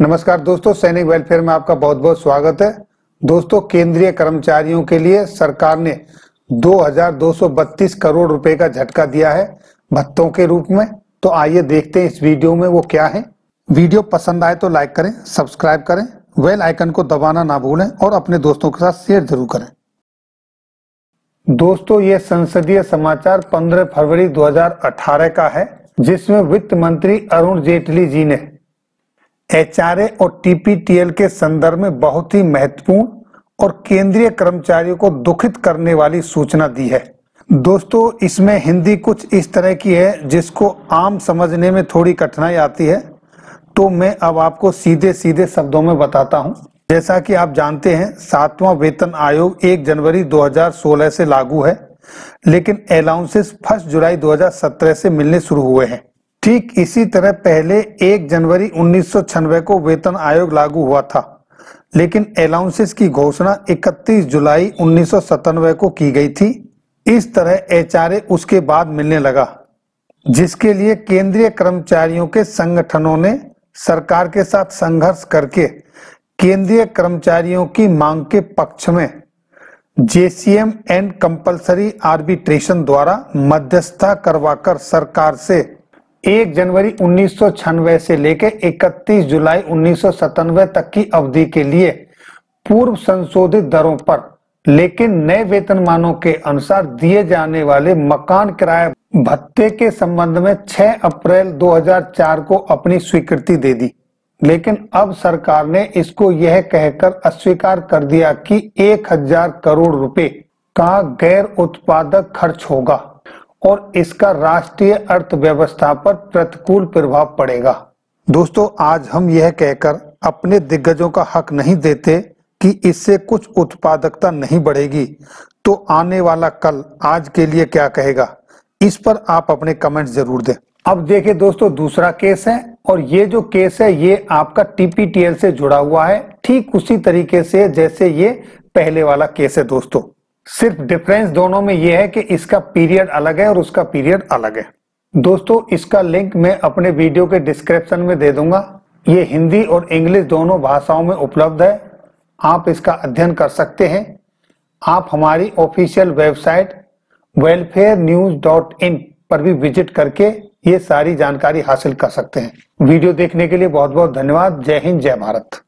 नमस्कार दोस्तों सैनिक वेलफेयर में आपका बहुत बहुत स्वागत है दोस्तों केंद्रीय कर्मचारियों के लिए सरकार ने 2,232 करोड़ रुपए का झटका दिया है भत्तों के रूप में तो आइए देखते हैं इस वीडियो में वो क्या है वीडियो पसंद आए तो लाइक करें सब्सक्राइब करें वेल आइकन को दबाना ना भूलें और अपने दोस्तों के साथ शेयर जरूर करें दोस्तों ये संसदीय समाचार 15 फरवरी 2018 का है जिसमें वित्त मंत्री अरुण जेटली जी ने एचआरए और टीपीटीएल के संदर्भ में बहुत ही महत्वपूर्ण और केंद्रीय कर्मचारियों को दुखित करने वाली सूचना दी है दोस्तों इसमें हिंदी कुछ इस तरह की है जिसको आम समझने में थोड़ी कठिनाई आती है तो मैं अब आपको सीधे सीधे शब्दों में बताता हूँ जैसा कि आप जानते हैं सातवां वेतन आयोग 1 जनवरी 2016 से लागू है लेकिन अलाउंसेस फर्स्ट जुलाई 2017 से मिलने शुरू हुए हैं ठीक इसी तरह पहले 1 जनवरी उन्नीस को वेतन आयोग लागू हुआ था लेकिन अलाउंसेस की घोषणा 31 जुलाई उन्नीस को की गई थी इस तरह एच उसके बाद मिलने लगा जिसके लिए केंद्रीय कर्मचारियों के संगठनों ने सरकार के साथ संघर्ष करके केंद्रीय कर्मचारियों की मांग के पक्ष में जेसीएम एंड कंपलसरी आर्बिट्रेशन द्वारा मध्यस्थता करवाकर सरकार से एक जनवरी उन्नीस से लेकर 31 जुलाई उन्नीस तक की अवधि के लिए पूर्व संशोधित दरों पर लेकिन नए वेतनमानों के अनुसार दिए जाने वाले मकान किराया भत्ते के संबंध में 6 अप्रैल 2004 को अपनी स्वीकृति दे दी लेकिन अब सरकार ने इसको यह कहकर अस्वीकार कर दिया कि 1000 करोड़ रुपए का गैर उत्पादक खर्च होगा और इसका राष्ट्रीय अर्थव्यवस्था पर प्रतिकूल प्रभाव पड़ेगा दोस्तों आज हम यह कहकर अपने दिग्गजों का हक नहीं देते कि इससे कुछ उत्पादकता नहीं बढ़ेगी तो आने वाला कल आज के लिए क्या कहेगा इस पर आप अपने कमेंट जरूर दें अब देखिए दोस्तों दूसरा केस है और ये जो केस है ये आपका टीपीटीएल से जुड़ा हुआ है ठीक उसी तरीके से जैसे ये पहले वाला केस है दोस्तों सिर्फ डिफरेंस दोनों में यह है कि इसका पीरियड अलग है और उसका पीरियड अलग है दोस्तों इसका लिंक मैं अपने वीडियो के डिस्क्रिप्शन में दे दूंगा ये हिंदी और इंग्लिश दोनों भाषाओं में उपलब्ध है आप इसका अध्ययन कर सकते हैं आप हमारी official website welfare news dot in पर भी विजिट करके ये सारी जानकारी हासिल कर सकते हैं वीडियो देखने के लिए बहुत बहुत धन्यवाद जय हिंद जय भारत